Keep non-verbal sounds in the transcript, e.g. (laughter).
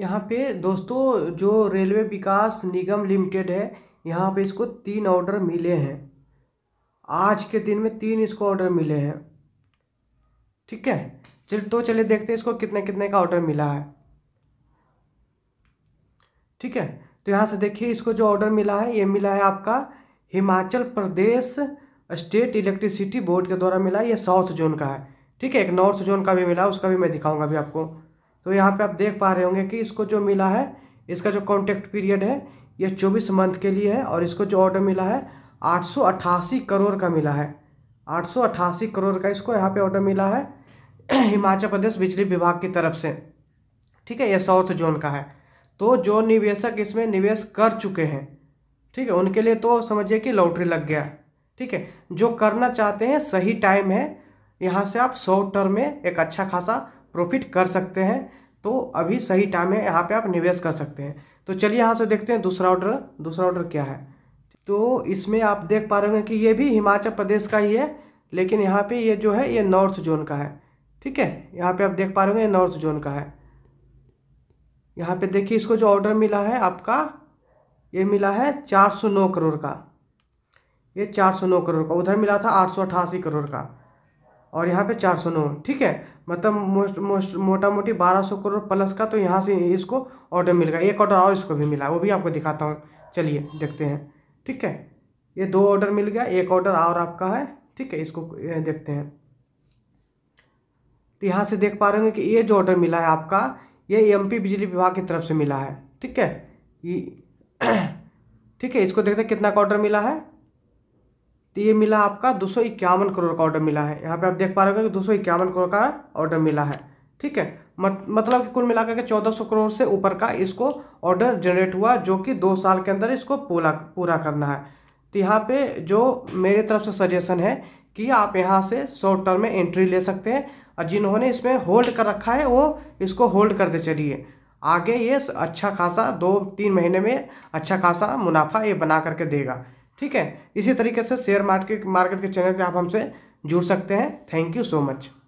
यहाँ पे दोस्तों जो रेलवे विकास निगम लिमिटेड है यहाँ पे इसको तीन ऑर्डर मिले हैं आज के दिन में तीन इसको ऑर्डर मिले हैं ठीक है चल तो चलिए देखते हैं इसको कितने कितने का ऑर्डर मिला है ठीक है तो यहाँ से देखिए इसको जो ऑर्डर मिला है ये मिला है आपका Himachal Pradesh state electricity board के द्वारा मिला ये साउथ जोन का है ठीक है एक नॉर्थ जोन का भी मिला उसका भी मैं दिखाऊंगा अभी आपको तो यहाँ पे आप देख पा रहे होंगे कि इसको जो मिला है इसका जो कॉन्टैक्ट पीरियड है ये चौबीस मंथ के लिए है और इसको जो ऑर्डर मिला है आठ करोड़ का मिला है आठ करोड़ का इसको यहाँ पर ऑर्डर मिला है (clears throat) हिमाचल प्रदेश बिजली विभाग की तरफ से ठीक है ये साउथ जोन का है तो जो निवेशक इसमें निवेश कर चुके हैं ठीक है उनके लिए तो समझिए कि लॉटरी लग गया ठीक है जो करना चाहते हैं सही टाइम है यहाँ से आप शॉर्ट टर्म में एक अच्छा खासा प्रॉफिट कर सकते हैं तो अभी सही टाइम है यहाँ पे आप निवेश कर सकते हैं तो चलिए यहाँ से देखते हैं दूसरा ऑर्डर दूसरा ऑर्डर क्या है तो इसमें आप देख पा रहे होंगे कि ये भी हिमाचल प्रदेश का ही है लेकिन यहाँ पे ये जो है ये नॉर्थ जोन का है ठीक है यहाँ पे आप देख पा रहे होंगे ये नॉर्थ जोन का है यहाँ पे देखिए इसको जो ऑर्डर मिला है आपका ये मिला है चार सौ नौ करोड़ का ये चार सौ नौ करोड़ का उधर मिला था आठ सौ अठासी करोड़ का और यहाँ पे चार सौ नौ ठीक है मतलब मोस्ट मोस्ट मोटा मोटी बारह सौ करोड़ प्लस का तो यहाँ से इसको ऑर्डर मिल गया एक ऑर्डर और इसको भी मिला वो भी आपको दिखाता हूँ चलिए देखते हैं ठीक है ये दो ऑर्डर मिल गया एक ऑर्डर और आपका है ठीक है इसको देखते हैं तो यहाँ से देख पा रहे होंगे कि ये जो ऑर्डर मिला है आपका ये एम बिजली विभाग की तरफ से मिला है ठीक है (clears throat) ठीक है इसको देखते हैं कितना का ऑर्डर मिला है तो ये मिला आपका दो सौ इक्यावन करोड़ का ऑर्डर मिला है यहाँ पे आप देख पा रहे हो कि दो सौ इक्यावन करोड़ का ऑर्डर मिला है ठीक है मत, मतलब कि कुल मिलाकर के सौ करोड़ से ऊपर का इसको ऑर्डर जनरेट हुआ जो कि दो साल के अंदर इसको पूरा पूरा करना है तो यहाँ पे जो मेरे तरफ से सजेशन है कि आप यहाँ से शॉर्ट टर्म में एंट्री ले सकते हैं और जिन्होंने इसमें होल्ड कर रखा है वो इसको होल्ड करते चलिए आगे ये अच्छा खासा दो तीन महीने में अच्छा खासा मुनाफा ये बना करके देगा ठीक है इसी तरीके से शेयर मार्केट मार्केट के चैनल पर आप हमसे जुड़ सकते हैं थैंक यू सो मच